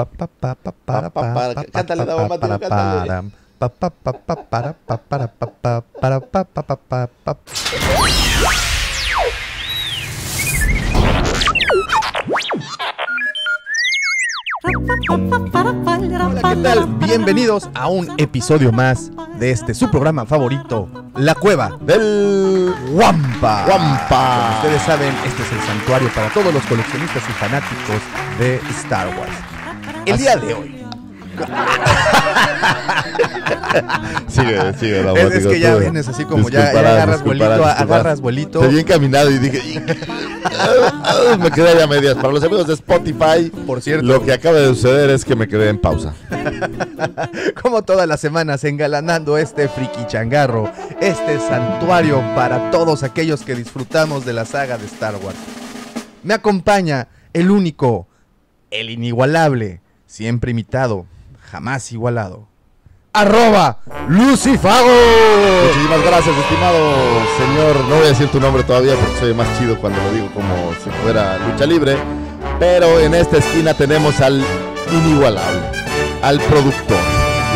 ¿qué tal? Bienvenidos a un episodio más de este su programa favorito, La Cueva del Wampa. Wampa. ustedes saben, este es el santuario para todos los coleccionistas y fanáticos de Star Wars. El día de hoy. sigue, sigue, la es, es que ya vienes así como ya, agarras vuelito, agarras vuelito. Te vi encaminado y dije, me quedé ya medias. Para los amigos de Spotify, por cierto, lo que acaba de suceder es que me quedé en pausa. como todas las semanas engalanando este friki changarro, este santuario para todos aquellos que disfrutamos de la saga de Star Wars. Me acompaña el único, el inigualable siempre imitado, jamás igualado. Arroba Lucifago. Muchísimas gracias, estimado señor. No voy a decir tu nombre todavía porque soy más chido cuando lo digo como si fuera lucha libre. Pero en esta esquina tenemos al inigualable, al productor,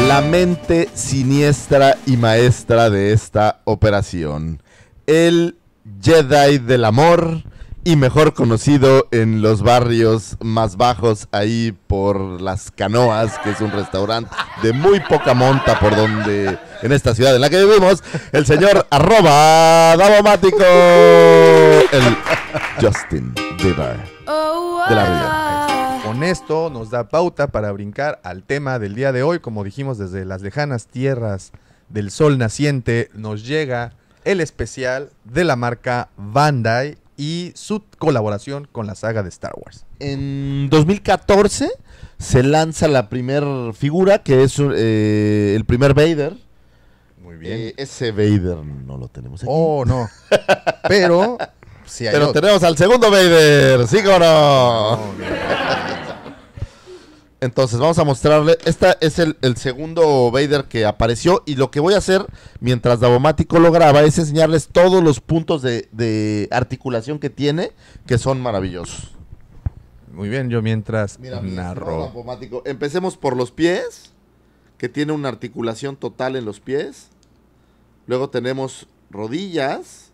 la mente siniestra y maestra de esta operación, el Jedi del amor, y mejor conocido en los barrios más bajos, ahí por las canoas, que es un restaurante de muy poca monta por donde, en esta ciudad en la que vivimos, el señor arroba el Justin Bieber oh, de la Con esto nos da pauta para brincar al tema del día de hoy, como dijimos desde las lejanas tierras del sol naciente, nos llega el especial de la marca Bandai y su colaboración con la saga de Star Wars. En 2014 se lanza la primera figura, que es eh, el primer Vader. Muy bien. Eh, ese Vader no lo tenemos aquí. Oh, no. Pero, tenemos al segundo Vader, ¿sí o no? Entonces, vamos a mostrarle. este es el, segundo Vader que apareció. Y lo que voy a hacer mientras Davomático lo graba es enseñarles todos los puntos de, articulación que tiene, que son maravillosos. Muy bien, yo mientras narro. Empecemos por los pies, que tiene una articulación total en los pies. Luego tenemos rodillas.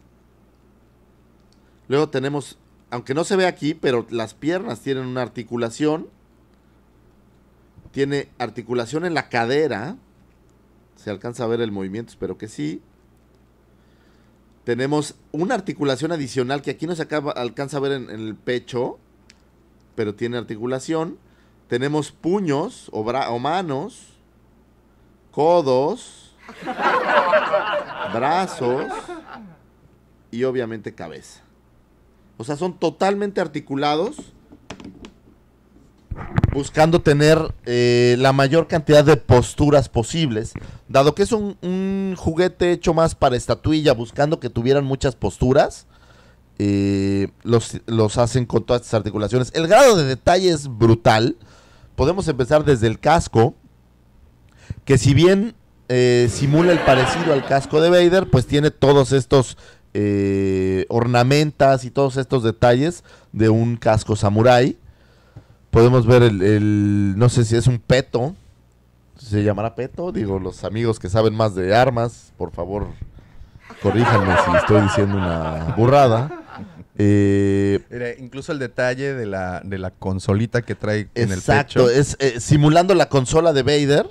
Luego tenemos, aunque no se ve aquí, pero las piernas tienen una articulación tiene articulación en la cadera. Se alcanza a ver el movimiento, espero que sí. Tenemos una articulación adicional que aquí no se acaba, alcanza a ver en, el pecho, pero tiene articulación. Tenemos puños o manos, codos, brazos y obviamente cabeza. O sea, son totalmente articulados buscando tener eh, la mayor cantidad de posturas posibles, dado que es un, juguete hecho más para estatuilla, buscando que tuvieran muchas posturas, eh, los, hacen con todas estas articulaciones. El grado de detalle es brutal. Podemos empezar desde el casco, que si bien eh, simula el parecido al casco de Vader, pues tiene todos estos ornamentas y todos estos detalles de un casco samurái podemos ver el, no sé si es un peto, se llamará peto, digo, los amigos que saben más de armas, por favor, corríjanme si estoy diciendo una burrada. Eh, incluso el detalle de la, consolita que trae en el pecho. es eh, simulando la consola de Vader.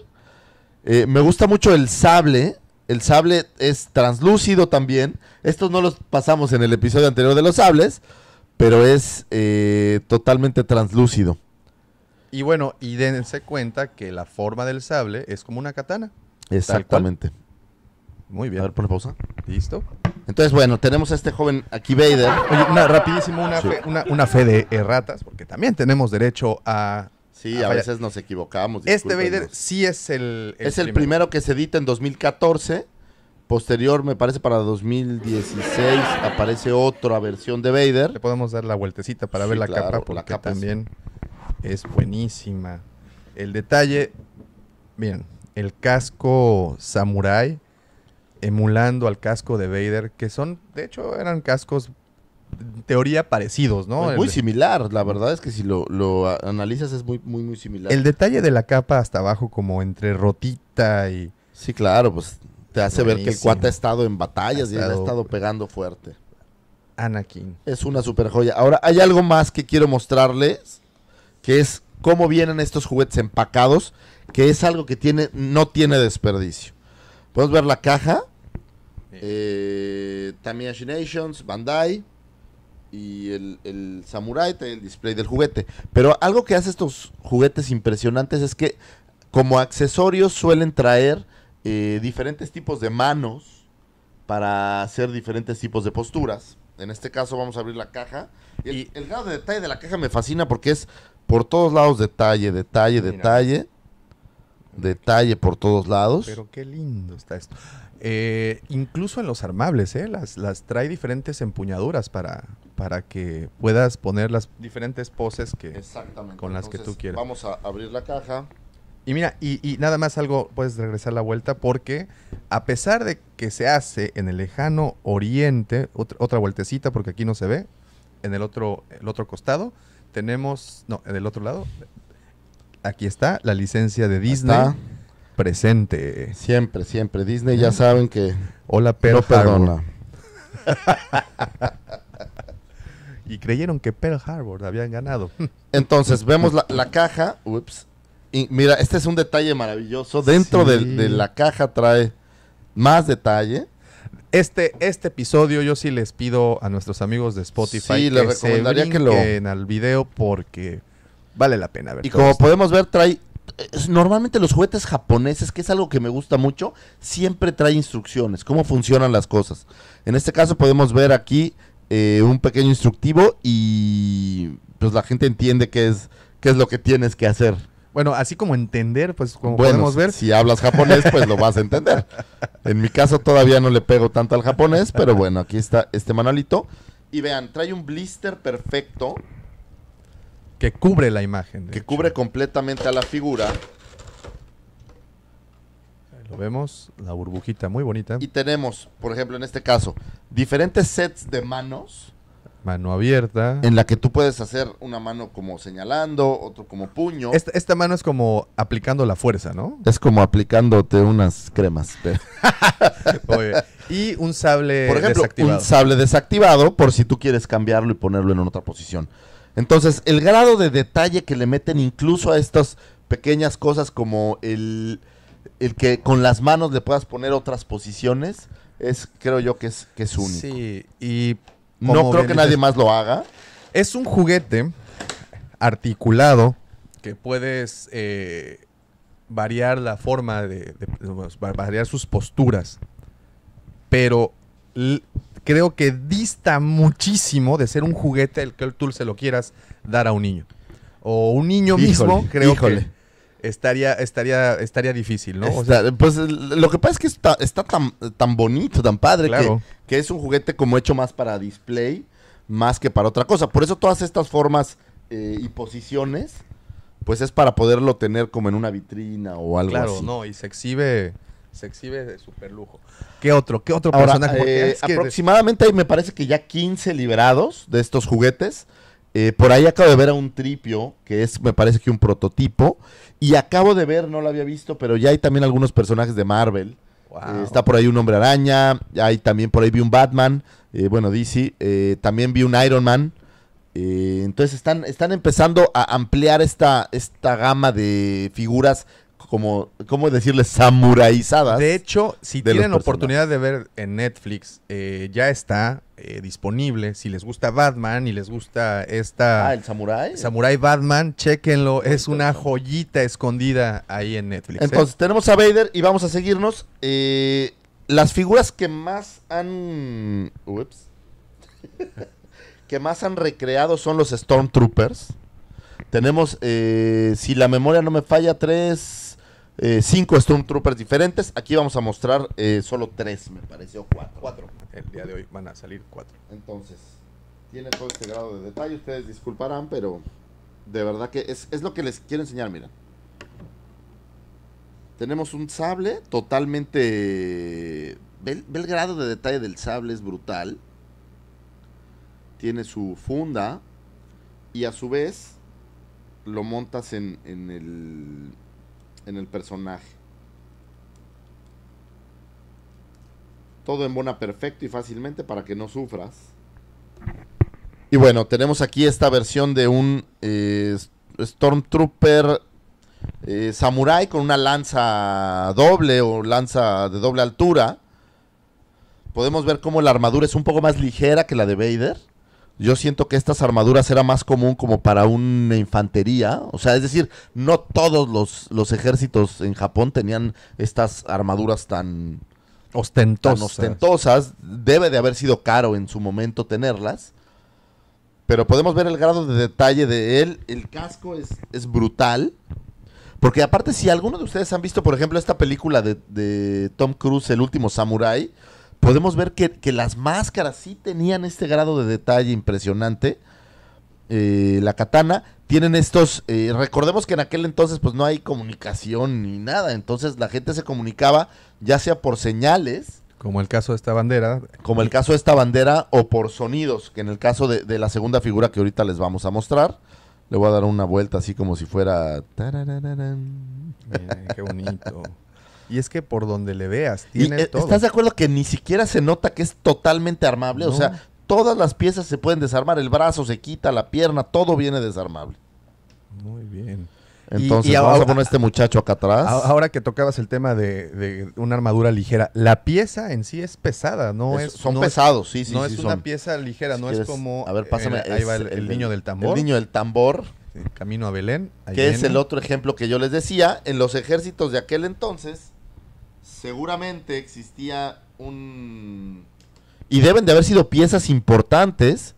Eh, me gusta mucho el sable. El sable es translúcido también. Estos no los pasamos en el episodio anterior de los sables, pero es totalmente translúcido. Y bueno, y dense cuenta que la forma del sable es como una katana. Exactamente. Muy bien. A ver, la pausa. Listo. Entonces, bueno, tenemos a este joven aquí, Vader. Oye, rapidísimo, una, fe, una, fe, de erratas, eh, porque también tenemos derecho a... Sí, a, veces nos equivocamos. Este Vader sí es el... es el primero que se edita en 2014. Posterior, me parece, para 2016 aparece otra versión de Vader. Le podemos dar la vueltecita para ver la capa, porque también es buenísima. El detalle, bien, el casco samurai emulando al casco de Vader, que son, de hecho, eran cascos en teoría parecidos, ¿no? muy similar, la verdad es que si lo, analizas es muy, muy, muy similar. El detalle de la capa hasta abajo, como entre rotita y. Sí, claro, pues te hace ver que el cuate ha estado en batallas y ha estado pegando fuerte. Anakin. Es una super joya. Ahora, hay algo más que quiero mostrarles que es cómo vienen estos juguetes empacados, que es algo que tiene, no tiene desperdicio. Podemos ver la caja. Eh, Tamiyashi Nations, Bandai y el, el Samurai, el display del juguete. Pero algo que hace estos juguetes impresionantes es que como accesorios suelen traer eh, diferentes tipos de manos para hacer diferentes tipos de posturas. En este caso vamos a abrir la caja. y el grado de detalle de la caja me fascina porque es por todos lados, detalle, detalle, detalle. Detalle por todos lados. Pero qué lindo está esto. Eh, incluso en los armables, ¿eh? las, las trae diferentes empuñaduras para, para que puedas poner las diferentes poses que, con las que tú quieras. Vamos a abrir la caja. Y mira, y, nada más algo, puedes regresar la vuelta porque a pesar de que se hace en el lejano oriente, otra, otra vueltecita porque aquí no se ve, en el otro, el otro costado, tenemos, no, del otro lado, aquí está la licencia de Disney presente. Siempre, siempre. Disney ya saben que Hola, pero no perdona. y creyeron que Pearl Harbor habían ganado. Entonces, vemos la, caja. Ups. Y mira, este es un detalle maravilloso. Dentro de, la caja trae más detalle. Este, este episodio yo sí les pido a nuestros amigos de Spotify sí, les que recomendaría se que lo al video porque vale la pena ver. Y como podemos ver trae normalmente los juguetes japoneses, que es algo que me gusta mucho, siempre trae instrucciones, cómo funcionan las cosas. En este caso podemos ver aquí eh, un pequeño instructivo y pues la gente entiende qué es qué es lo que tienes que hacer. Bueno, así como entender, pues como podemos ver. Si hablas japonés, pues lo vas a entender. En mi caso todavía no le pego tanto al japonés, pero bueno, aquí está este manualito. Y vean, trae un blister perfecto. Que cubre la imagen. Que cubre completamente a la figura. Ahí lo vemos, la burbujita muy bonita. Y tenemos, por ejemplo, en este caso, diferentes sets de manos Mano abierta. En la que tú puedes hacer una mano como señalando, otro como puño. Esta, mano es como aplicando la fuerza, ¿no? Es como aplicándote unas cremas. y un sable por ejemplo, Un sable desactivado por si tú quieres cambiarlo y ponerlo en otra posición. Entonces, el grado de detalle que le meten incluso a estas pequeñas cosas como el, el que con las manos le puedas poner otras posiciones, es creo yo que es, que es único. Sí, y no creo que nadie más lo haga. Es un juguete articulado que puedes eh, variar la forma de, variar sus posturas, pero creo que dista muchísimo de ser un juguete el que tú se lo quieras dar a un niño. O un niño mismo, creo que estaría, estaría, estaría difícil, ¿no? o sea, pues lo que pasa es que está, está tan, bonito, tan padre, que, es un juguete como hecho más para display, más que para otra cosa. Por eso todas estas formas eh, y posiciones, pues es para poderlo tener como en una vitrina o algo así. Claro, no, y se exhibe se exhibe de super lujo. ¿Qué otro? ¿Qué otro eh, aproximadamente hay, me parece que ya 15 liberados de estos juguetes. Eh, por ahí acabo de ver a un tripio, que es, me parece que un prototipo. Y acabo de ver, no lo había visto, pero ya hay también algunos personajes de Marvel. está por ahí un hombre araña. Hay también por ahí vi un Batman. Eh, bueno, DC. Eh, también vi un Iron Man. entonces están, están empezando a ampliar esta, esta gama de figuras como, ¿cómo decirle? Samuraizadas. De hecho, si tienen tienen oportunidad de ver en Netflix, eh, ya está eh, disponible. Si les gusta Batman y les gusta esta... Ah, el Samurai. Samurai Batman, chéquenlo. Es una joyita escondida ahí en Netflix. ¿eh? Entonces, tenemos a Vader y vamos a seguirnos. las figuras que más han... Ups. que más han recreado son los Stormtroopers. Tenemos, si la memoria no me falla, tres eh, cinco Stormtroopers diferentes. Aquí vamos a mostrar eh, solo tres, me pareció, cuatro, El día de hoy van a salir cuatro. Entonces, tiene todo este grado de detalle. Ustedes disculparán, pero de verdad que es, lo que les quiero enseñar, Mira. Tenemos un sable totalmente... Ve, el grado de detalle del sable, es brutal. Tiene su funda y a su vez lo montas en, en el en el personaje. Todo embona perfecto y fácilmente para que no sufras. Y bueno, tenemos aquí esta versión de un eh, Stormtrooper eh, Samurai con una lanza doble o lanza de doble altura. Podemos ver cómo la armadura es un poco más ligera que la de Vader yo siento que estas armaduras era más común como para una infantería. O sea, es decir, no todos los, ejércitos en Japón tenían estas armaduras tan ostentosas. ostentosas. Debe de haber sido caro en su momento tenerlas. Pero podemos ver el grado de detalle de él. El casco es, es brutal. Porque aparte, si alguno de ustedes han visto, por ejemplo, esta película de, de Tom Cruise, El último Samurai, podemos ver que, las máscaras sí tenían este grado de detalle impresionante. Eh, la katana, tienen estos, eh, recordemos que en aquel entonces pues no hay comunicación ni nada, entonces la gente se comunicaba ya sea por señales. Como el caso de esta bandera. Como el caso de esta bandera o por sonidos, que en el caso de, la segunda figura que ahorita les vamos a mostrar, le voy a dar una vuelta así como si fuera... qué bonito. Y es que por donde le veas, tiene eh, todo. ¿Estás de acuerdo que ni siquiera se nota que es totalmente armable? O sea, todas las piezas se pueden desarmar, el brazo se quita, la pierna, todo viene desarmable. Muy bien. Entonces, y, ahora, vamos este muchacho acá atrás. Ahora que tocabas el tema de, una armadura ligera, la pieza en sí es pesada, no es. son pesados, sí, sí. No es una pieza ligera, no es como. A ver, pásame. Eh, ahí va el, niño del tambor. El niño del tambor. camino a Belén. Que es el otro ejemplo que yo les decía. En los ejércitos de aquel entonces, seguramente existía un... Y deben de haber sido piezas importantes,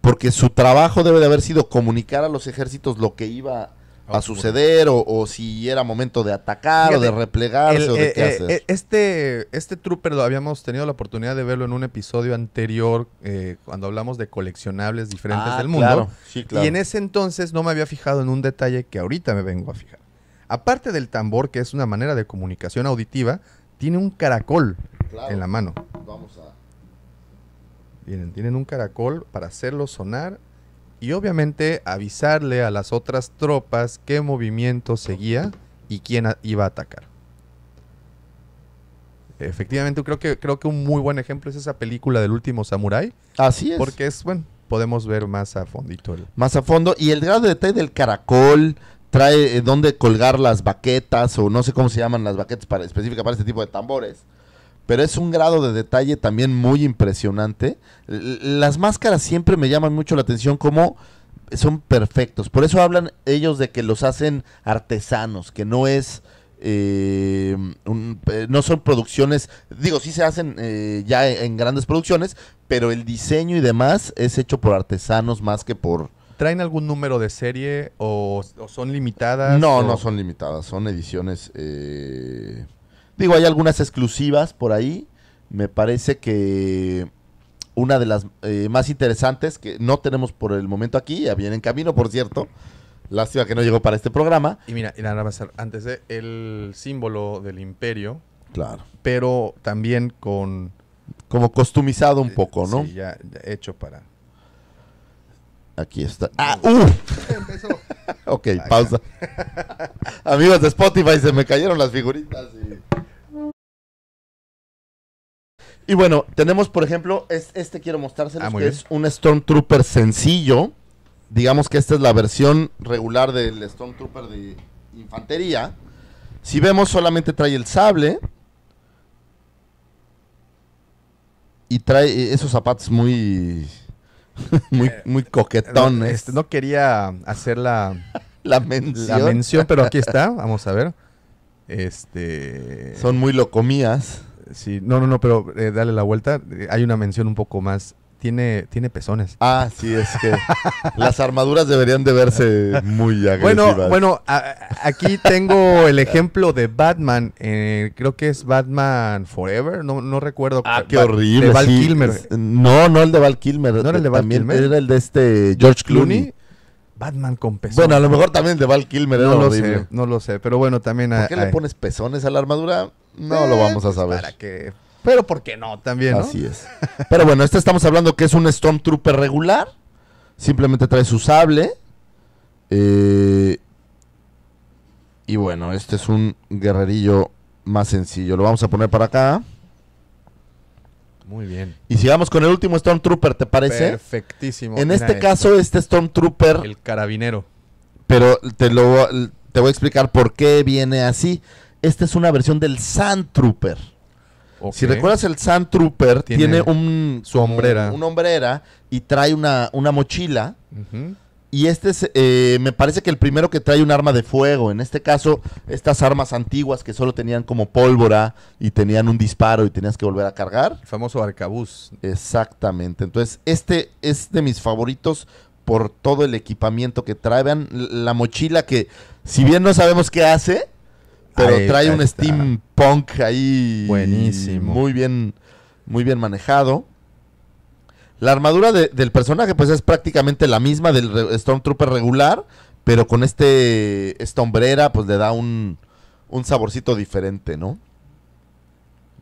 porque su trabajo debe de haber sido comunicar a los ejércitos lo que iba a suceder o, si era momento de atacar o de replegarse o de eh, qué eh, hacer. Eh, este, este trooper lo habíamos tenido la oportunidad de verlo en un episodio anterior cuando hablamos de coleccionables diferentes ah, del mundo. Y en ese entonces no me había fijado en un detalle que ahorita me vengo a fijar. Aparte del tambor, que es una manera de comunicación auditiva, tiene un caracol en la mano. Vamos a. Miren, tienen un caracol para hacerlo sonar y obviamente avisarle a las otras tropas qué movimiento seguía y quién iba a atacar. Efectivamente, creo que, creo que un muy buen ejemplo es esa película del último samurái. Así es. Porque es, bueno, podemos ver más a fondito. Más a fondo. Y el grado de detalle del caracol, trae eh, dónde donde colgar las baquetas o no sé cómo se llaman las baquetas para, específicas para este tipo de tambores. Pero es un grado de detalle también muy impresionante. las máscaras siempre me llaman mucho la atención como son perfectos. Por eso hablan ellos de que los hacen artesanos, que no es... Eh, eh, no son producciones, digo, sí se hacen ya en, grandes producciones, pero el diseño y demás es hecho por artesanos más que por ¿Traen algún número de serie o, son limitadas? No, no son limitadas, son ediciones... Eh, digo, hay algunas exclusivas por ahí. Me parece que una de las eh, más interesantes que no tenemos por el momento aquí, ya viene en camino, por cierto. Lástima que no llegó para este programa. Y mira, y nada más antes de el símbolo del imperio. Claro. Pero también con como costumizado un eh, poco, ¿no? Sí, ya hecho para Aquí está. ¡Ah! ¡Uh! Empezó. ok, pausa. Amigos de Spotify, se me cayeron las figuritas. Y, bueno, tenemos por ejemplo, es, este quiero mostrárselos, ah, que es un Stormtrooper sencillo. Digamos que esta es la versión regular del Stormtrooper de infantería. Si vemos, solamente trae el sable. Y trae eh, esos zapatos muy muy, eh, muy coquetón. Este, no quería hacer la, mención. pero aquí está. Vamos a ver. Este. Son muy locomías. Sí, no, no, no, pero eh, dale la vuelta. hay una mención un poco más tiene, tiene pezones. Ah, sí, es que las armaduras deberían de verse muy agresivas. Bueno, bueno, aquí tengo el ejemplo de Batman, eh, creo que es Batman Forever, no, recuerdo. Ah, qué horrible. De Val No, no el de Val Kilmer. No era el de Val Kilmer. Era el de este George Clooney. Batman con pezones. Bueno, a lo mejor también de Val Kilmer no lo Sé, no lo sé, pero bueno, también... ¿Por qué le pones pezones a la armadura? No lo eh, vamos a pues, saber. Para que pero ¿por qué no también? Así es. Pero bueno, este estamos hablando que es un Stormtrooper regular. Simplemente trae su sable. Eh, y bueno, este es un guerrerillo más sencillo. Lo vamos a poner para acá. Muy bien. Y sigamos con el último Stormtrooper, ¿te parece? Perfectísimo. En este, este caso, este Stormtrooper. El carabinero. Pero te, lo, te voy a explicar por qué viene así. Esta es una versión del Sand Trooper. Si recuerdas, el Sand Trooper tiene, un, su hombrera. un hombrera y trae una, mochila. Y este es, eh, me parece que el primero que trae un arma de fuego. En este caso, estas armas antiguas que solo tenían como pólvora y tenían un disparo y tenías que volver a cargar. El famoso arcabuz. Exactamente. Entonces, este es de mis favoritos por todo el equipamiento que trae. Vean la mochila que, si bien no sabemos qué hace, pero trae un steampunk ahí. Buenísimo. Muy bien, muy bien manejado. La armadura del personaje, pues es prácticamente la misma del Stormtrooper regular, pero con este esta hombrera, pues le da un, saborcito diferente, ¿no?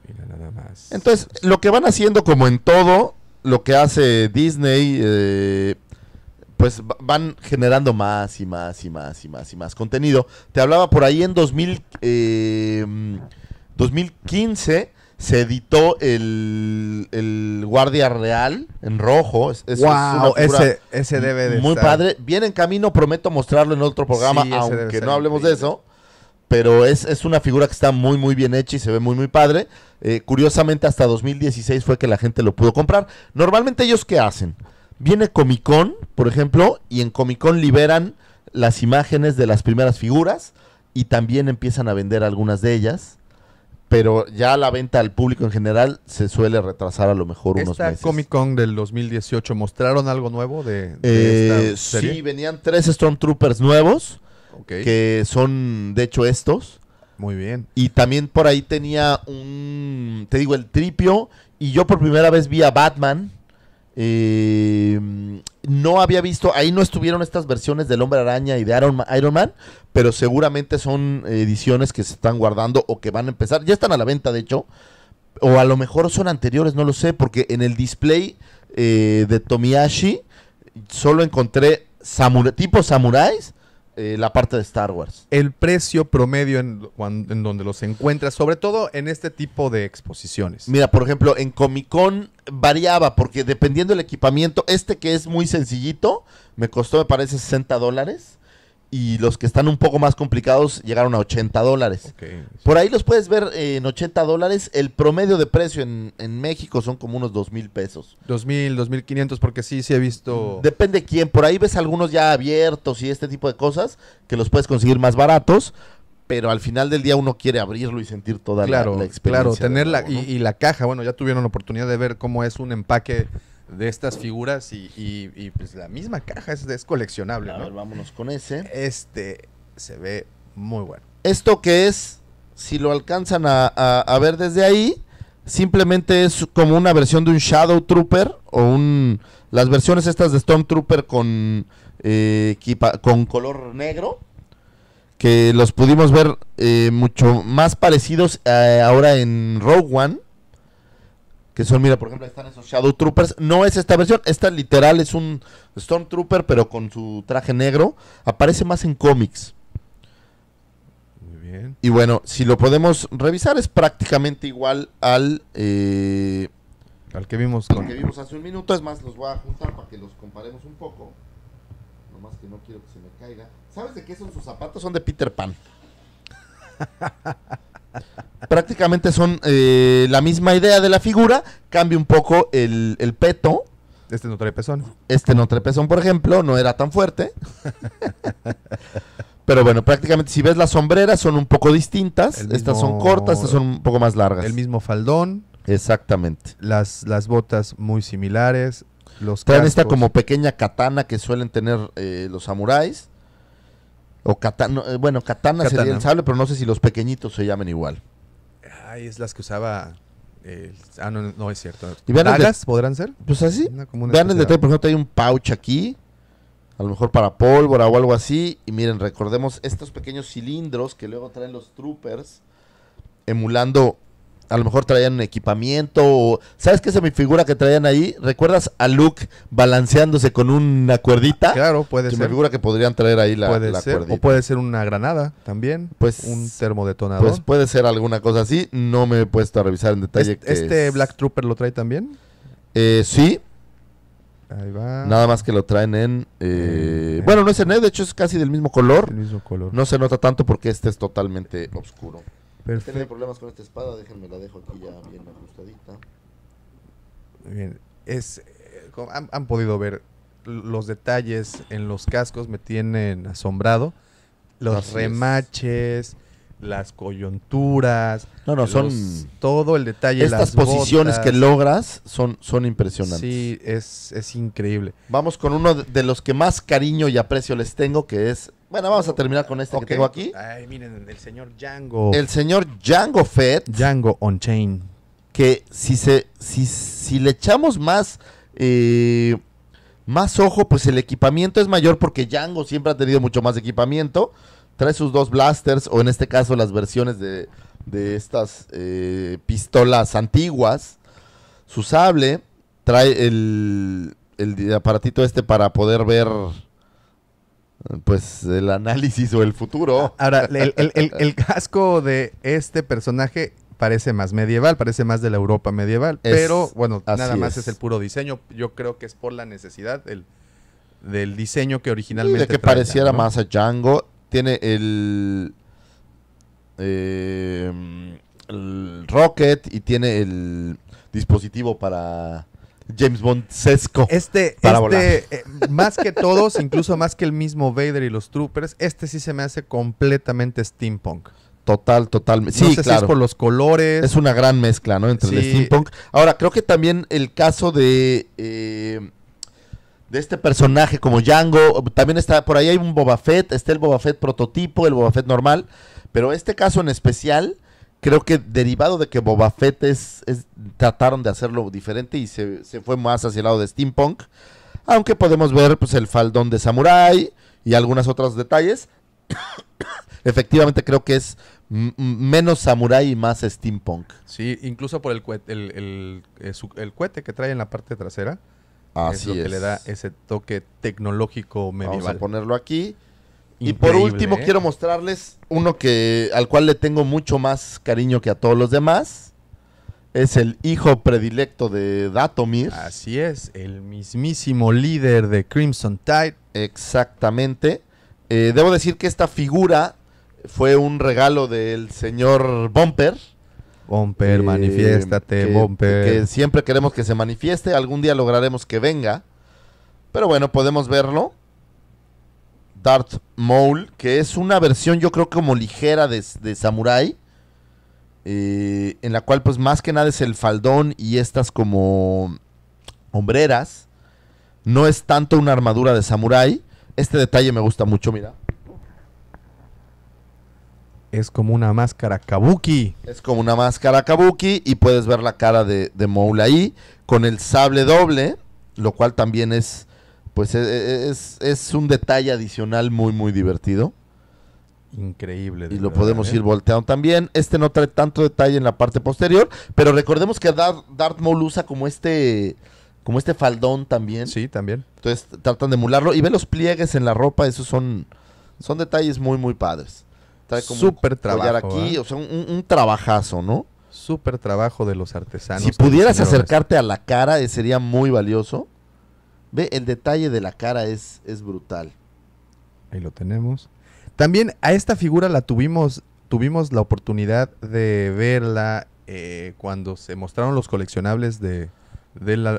Mira nada más. Entonces, lo que van haciendo, como en todo, lo que hace Disney, eh, pues van generando más y más y más y más y más contenido. Te hablaba por ahí en 2000, 2015 em, se editó el, Guardia Real en rojo. Es, wow, ese, ese debe de Muy padre. Viene en camino, prometo mostrarlo en otro programa, aunque no hablemos de eso. Pero es, una figura que está muy, muy bien hecha y se ve muy, muy padre. Eh, curiosamente, hasta 2016 fue que la gente lo pudo comprar. Normalmente ellos, ¿qué hacen? Viene Comic Con, por ejemplo, y en Comic Con liberan las imágenes de las primeras figuras y también empiezan a vender algunas de ellas. Pero ya la venta al público en general se suele retrasar a lo mejor unos esta meses. Comic Con del 2018 mostraron algo nuevo de, eh, esta serie? Sí, venían tres Stormtroopers nuevos, que son de hecho estos. Muy bien. Y también por ahí tenía un, te digo, el tripio. Y yo por primera vez vi a Batman eh, no había visto, ahí no estuvieron estas versiones del Hombre Araña y de Iron Man, pero seguramente son ediciones que se están guardando o que van a empezar. Ya están a la venta, de hecho, o a lo mejor son anteriores, no lo sé, porque en el display eh, de Tomiyashi solo encontré tipo samuráis eh, la parte de Star Wars. El precio promedio en, donde los encuentras, sobre todo en este tipo de exposiciones. Mira, por ejemplo, en Comic Con variaba porque dependiendo del equipamiento, este que es muy sencillito, me costó, me parece, 60 dólares y los que están un poco más complicados llegaron a 80 dólares. Por ahí los puedes ver eh, en 80 dólares. El promedio de precio en, en México son como unos 2 mil pesos. 2 mil, 2 mil 500, porque sí, sí he visto. Mm, depende quién. Por ahí ves algunos ya abiertos y este tipo de cosas que los puedes conseguir más baratos. Pero al final del día uno quiere abrirlo y sentir toda la, experiencia. Claro, tener y la caja. Bueno, ya tuvieron la oportunidad de ver cómo es un empaque de estas figuras y, pues la misma caja es, coleccionable. vámonos con ese. Este se ve muy bueno. Esto que es, si lo alcanzan a, ver desde ahí, simplemente es como una versión de un Shadow Trooper o un... Las versiones estas de Stormtrooper con, eh, con color negro, que los pudimos ver eh, mucho más parecidos eh, ahora en Rogue One que son, mira, por ejemplo, están esos Shadow Troopers. No es esta versión, esta literal es un Stormtrooper, pero con su traje negro. Aparece más en cómics. Muy bien. Y bueno, si lo podemos revisar, es prácticamente igual al. Eh, al que vimos Al que vimos hace un minuto. Es más, los voy a juntar para que los comparemos un poco. Nomás que no quiero que se me caiga. ¿Sabes de qué son sus zapatos? Son de Peter Pan. prácticamente son eh, la misma idea de la figura, cambia un poco el, peto. Este no trae pezón. Este no trae pezón, por ejemplo, no era tan fuerte. Pero bueno, prácticamente si ves las sombreras son un poco distintas. estas son cortas, estas son un poco más largas. El mismo faldón. Exactamente. Las, las botas muy similares. Los Traen esta como pequeña katana que suelen tener eh, los samuráis. O katana, eh, bueno, katana, sería el sable, pero no sé si los pequeñitos se llaman igual. Ay, es las que usaba. ah, no, no es cierto. ¿Y podrán ser? Pues así. Vean el detalle, por ejemplo, hay un pouch aquí, a lo mejor para pólvora o algo así. Y miren, recordemos estos pequeños cilindros que luego traen los troopers, emulando a lo mejor traían equipamiento ¿sabes qué se me figura que traían ahí? ¿Recuerdas a Luke balanceándose con una cuerdita? claro, puede ser. Se me figura que podrían traer ahí la, puede O puede ser una granada también, pues un termodetonador. Pues puede ser alguna cosa así, no me he puesto a revisar en detalle. ¿Este, este Black Trooper lo trae también? Eh, sí. Ahí va. Nada más que lo traen en... Eh, eh, bueno, no es en e, de hecho es casi del mismo color. Del mismo color. No se nota tanto porque este es totalmente oscuro. Perfecto. Tiene problemas con esta espada, déjenme la dejo aquí ya bien ajustadita. bien. Es, eh, han, podido ver los detalles en los cascos, me tienen asombrado. Los remaches. las coyunturas. No, no, son. Todo el detalle. Estas las posiciones que logras son, son impresionantes. Sí, es, es, increíble. Vamos con uno de los que más cariño y aprecio les tengo, que es bueno, vamos a terminar con este que tengo aquí. Ay, miren, el señor Django. El señor Django Fett. Django on chain. Que si, se, si, si le echamos más, eh, más ojo, pues el equipamiento es mayor porque Django siempre ha tenido mucho más equipamiento. Trae sus dos blasters, o en este caso las versiones de, estas eh, pistolas antiguas. Su sable. Trae el, el aparatito este para poder ver pues el análisis o el futuro. Ah, ahora, el, casco de este personaje parece más medieval, parece más de la Europa medieval. pero bueno, nada más es. el puro diseño. Yo creo que es por la necesidad del diseño que originalmente. que pareciera más a Django. Tiene el. Eh, el rocket y tiene el dispositivo para James Bond sesco. Este, este eh, más que todos, incluso más que el mismo Vader y los Troopers, este sí se me hace completamente steampunk. Total, totalmente. Sí, Si es por los colores. Es una gran mezcla, ¿no? Entre el steampunk. Ahora, creo que también el caso de. Eh, de este personaje como Django. También está. Por ahí hay un Boba Fett. Está el Boba Fett prototipo, el Boba Fett normal. Pero este caso en especial creo que derivado de que Boba Fett es, trataron de hacerlo diferente y se, fue más hacia el lado de steampunk, aunque podemos ver pues el faldón de Samurai y algunos otros detalles. Efectivamente creo que es menos Samurai y más steampunk. Sí, incluso por el, cohete, eh, el, cohete que trae en la parte trasera. Así es lo que le da ese toque tecnológico medieval. Vamos a ponerlo aquí y por último ¿eh? quiero mostrarles uno que al cual le tengo mucho más cariño que a todos los demás. Es el hijo predilecto de Datomir. Así es, el mismísimo líder de Crimson Tide. Exactamente. Eh, debo decir que esta figura fue un regalo del señor Bumper. Bomper, eh, manifiéstate, Bomper. Que siempre queremos que se manifieste, algún día lograremos que venga. Pero bueno, podemos verlo. Darth Maul, que es una versión yo creo como ligera de, Samurai, eh, en la cual pues más que nada es el faldón y estas como hombreras. No es tanto una armadura de Samurai. Este detalle me gusta mucho, mira. Es como una máscara kabuki. Es como una máscara kabuki y puedes ver la cara de, de Maul ahí con el sable doble, lo cual también es pues e, e, es, un detalle adicional muy, muy divertido. Increíble. Y lo podemos ir ¿eh? volteando también. Este no trae tanto detalle en la parte posterior, pero recordemos que Darth, Maul usa como este como este faldón también. Sí, también. Entonces tratan de emularlo y ve los pliegues en la ropa, esos son son detalles muy muy padres. Trae como Súper trabajo. aquí, ¿eh? o sea, un, trabajazo, ¿no? Súper trabajo de los artesanos. Si pudieras acercarte a la cara, eh, sería muy valioso. Ve, el detalle de la cara es, es brutal. Ahí lo tenemos. También a esta figura la tuvimos, tuvimos la oportunidad de verla eh, cuando se mostraron los coleccionables de,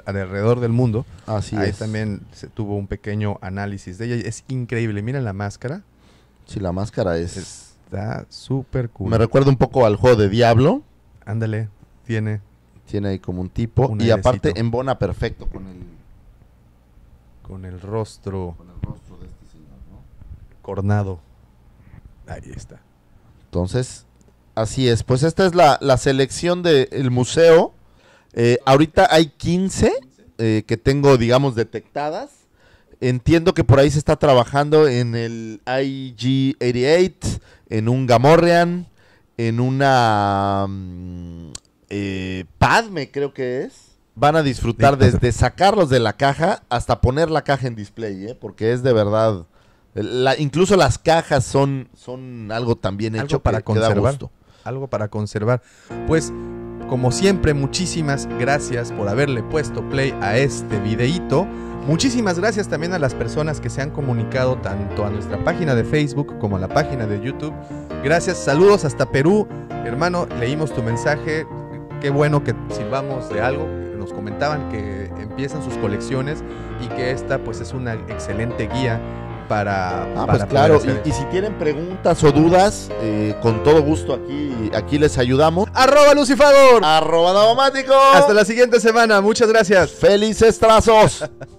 alrededor del mundo. Así Ahí también se tuvo un pequeño análisis de ella. Es increíble. Miren la máscara. Sí, la máscara es. Está súper cool. Me recuerda un poco al juego de Diablo. Ándale, tiene. Tiene ahí como un tipo. y aparte embona perfecto con el con el rostro. Con el rostro de este señor, ¿no? Cornado. Ahí está. Entonces, así es. Pues esta es la, selección del museo. Eh, ahorita hay 15 eh, que tengo, digamos, detectadas. Entiendo que por ahí se está trabajando en el IG-88, en un Gamorrean, en una mm, eh, Padme, creo que es van a disfrutar desde sacarlos de la caja hasta poner la caja en display, ¿eh? porque es de verdad. incluso las cajas son, son algo también hecho para conservar. Algo para conservar. Pues, como siempre, muchísimas gracias por haberle puesto play a este videíto. Muchísimas gracias también a las personas que se han comunicado tanto a nuestra página de Facebook como a la página de YouTube. Gracias, saludos hasta Perú. Hermano, leímos tu mensaje. Qué bueno que sirvamos de algo comentaban que empiezan sus colecciones y que esta pues es una excelente guía para... Ah, pues claro, y, si tienen preguntas o dudas, eh, con todo gusto aquí, aquí les ayudamos. Arroba Lucifagor. Arroba Hasta la siguiente semana, muchas gracias. Felices trazos.